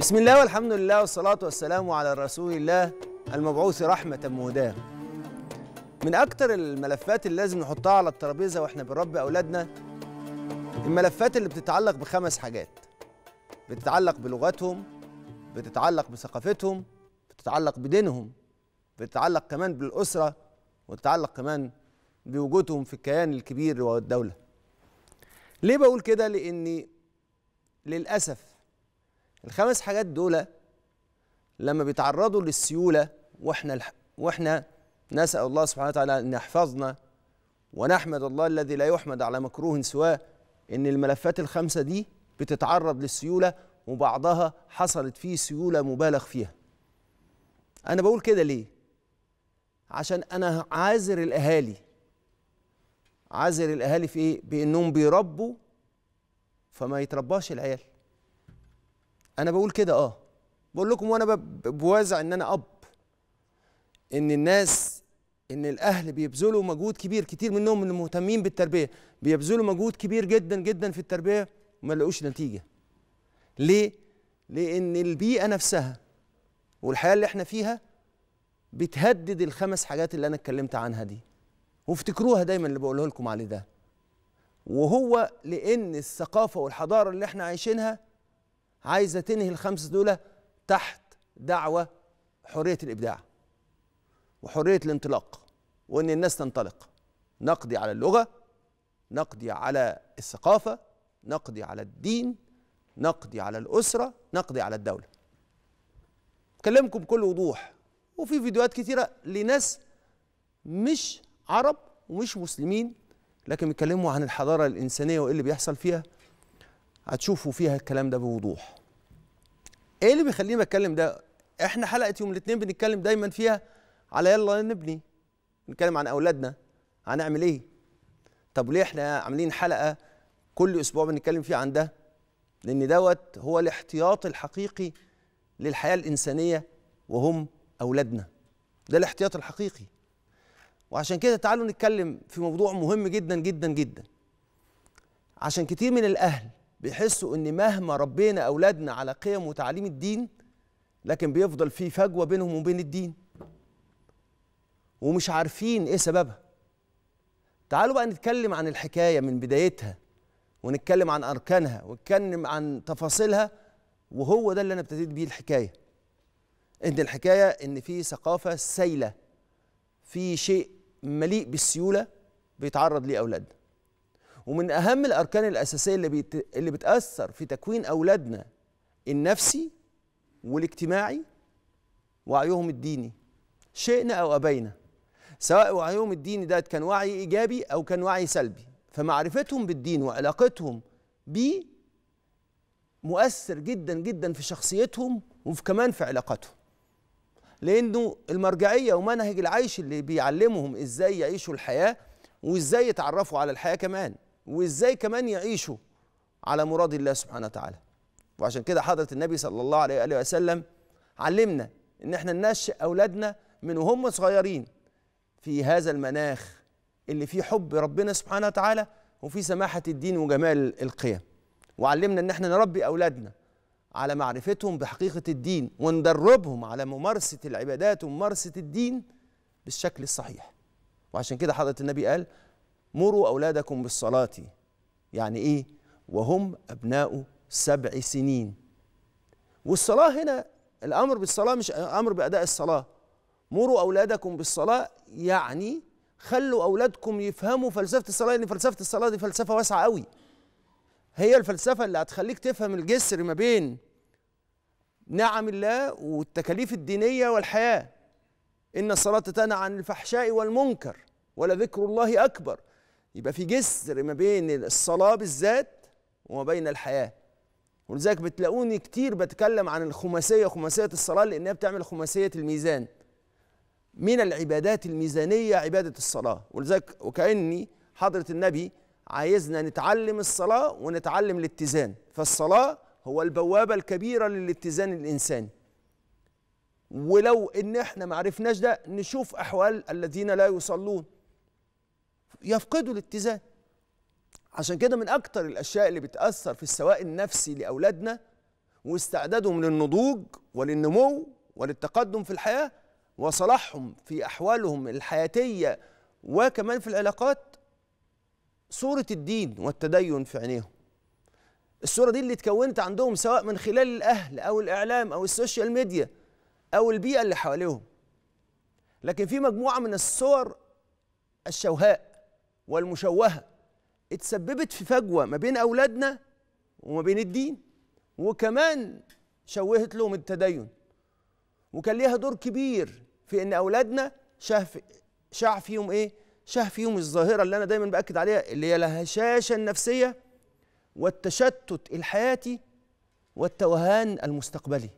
بسم الله والحمد لله والصلاة والسلام على رسول الله المبعوث رحمة مهداة من أكتر الملفات اللي لازم نحطها على الترابيزة وإحنا بنربي أولادنا الملفات اللي بتتعلق بخمس حاجات بتتعلق بلغتهم بتتعلق بثقافتهم بتتعلق بدينهم بتتعلق كمان بالأسرة وتتعلق كمان بوجودهم في الكيان الكبير والدولة ليه بقول كده لأني للأسف الخمس حاجات دول لما بيتعرضوا للسيوله واحنا الح... واحنا نسال الله سبحانه وتعالى ان يحفظنا ونحمد الله الذي لا يحمد على مكروه سواه ان الملفات الخمسه دي بتتعرض للسيوله وبعضها حصلت فيه سيوله مبالغ فيها انا بقول كده ليه عشان انا عازر الاهالي عازر الاهالي في ايه بانهم بيربوا فما يترباش العيال انا بقول كده اه بقول لكم وانا بوازع ان انا اب ان الناس ان الاهل بيبذلوا مجهود كبير كتير منهم اللي مهتمين بالتربيه بيبذلوا مجهود كبير جدا جدا في التربيه وما لقوش نتيجه ليه لان البيئه نفسها والحياه اللي احنا فيها بتهدد الخمس حاجات اللي انا اتكلمت عنها دي وافتكروها دايما اللي بقوله لكم عليه ده وهو لان الثقافه والحضاره اللي احنا عايشينها عايزه تنهي الخمسه دول تحت دعوه حريه الابداع وحريه الانطلاق وان الناس تنطلق نقضي على اللغه نقضي على الثقافه نقضي على الدين نقضي على الاسره نقضي على الدوله اكلمكم بكل وضوح وفي فيديوهات كثيرة لناس مش عرب ومش مسلمين لكن بيتكلموا عن الحضاره الانسانيه وايه اللي بيحصل فيها هتشوفوا فيها الكلام ده بوضوح ايه اللي بيخليني بتكلم ده احنا حلقه يوم الاثنين بنتكلم دايما فيها على يلا نبني نتكلم عن اولادنا هنعمل ايه طب ليه احنا عاملين حلقه كل اسبوع بنتكلم فيها عن ده لان دوت هو الاحتياط الحقيقي للحياه الانسانيه وهم اولادنا ده الاحتياط الحقيقي وعشان كده تعالوا نتكلم في موضوع مهم جدا جدا جدا عشان كتير من الاهل بيحسوا ان مهما ربينا اولادنا على قيم وتعليم الدين لكن بيفضل في فجوه بينهم وبين الدين ومش عارفين ايه سببها تعالوا بقى نتكلم عن الحكايه من بدايتها ونتكلم عن اركانها ونتكلم عن تفاصيلها وهو ده اللي انا ابتديت بيه الحكايه ان الحكايه ان في ثقافه سايله في شيء مليء بالسيوله بيتعرض ليه اولادنا ومن اهم الاركان الاساسيه اللي بيت... اللي بتاثر في تكوين اولادنا النفسي والاجتماعي وعيهم الديني شئنا او ابينا سواء وعيهم الديني ده كان وعي ايجابي او كان وعي سلبي فمعرفتهم بالدين وعلاقتهم بيه مؤثر جدا جدا في شخصيتهم وكمان في علاقاتهم لانه المرجعيه ومنهج العيش اللي بيعلمهم ازاي يعيشوا الحياه وازاي يتعرفوا على الحياه كمان وازاي كمان يعيشوا على مراد الله سبحانه وتعالى وعشان كده حضره النبي صلى الله عليه واله وسلم علمنا ان احنا ننشئ اولادنا من وهم صغيرين في هذا المناخ اللي فيه حب ربنا سبحانه وتعالى وفي سماحه الدين وجمال القيم وعلمنا ان احنا نربي اولادنا على معرفتهم بحقيقه الدين وندربهم على ممارسه العبادات وممارسه الدين بالشكل الصحيح وعشان كده حضره النبي قال مروا أولادكم بالصلاة يعني إيه وهم أبناء سبع سنين والصلاة هنا الأمر بالصلاة مش أمر بأداء الصلاة مروا أولادكم بالصلاة يعني خلوا أولادكم يفهموا فلسفة الصلاة لأن فلسفة الصلاة دي فلسفة واسعة قوي هي الفلسفة اللي هتخليك تفهم الجسر ما بين نعم الله والتكاليف الدينية والحياة إن الصلاة تنهى عن الفحشاء والمنكر ولذكر الله أكبر يبقى في جسر ما بين الصلاه بالذات وما بين الحياه ولذلك بتلاقوني كتير بتكلم عن الخماسيه خماسيه الصلاه لانها بتعمل خماسيه الميزان من العبادات الميزانيه عباده الصلاه ولذلك وكاني حضره النبي عايزنا نتعلم الصلاه ونتعلم الاتزان فالصلاه هو البوابه الكبيره للاتزان الانساني ولو ان احنا معرفناش ده نشوف احوال الذين لا يصلون يفقدوا الاتزان عشان كده من أكتر الأشياء اللي بتأثر في السواء النفسي لأولادنا واستعدادهم للنضوج وللنمو وللتقدم في الحياة وصلاحهم في أحوالهم الحياتية وكمان في العلاقات صورة الدين والتدين في عينيهم الصورة دي اللي اتكونت عندهم سواء من خلال الأهل أو الإعلام أو السوشيال ميديا أو البيئة اللي حواليهم لكن في مجموعة من الصور الشوهاء والمشوهة اتسببت في فجوة ما بين أولادنا وما بين الدين وكمان شوهت لهم التدين وكان ليها دور كبير في ان اولادنا شاف شاع فيهم ايه شاع فيهم الظاهره اللي انا دايما باكد عليها اللي هي الهشاشه النفسيه والتشتت الحياتي والتوهان المستقبلي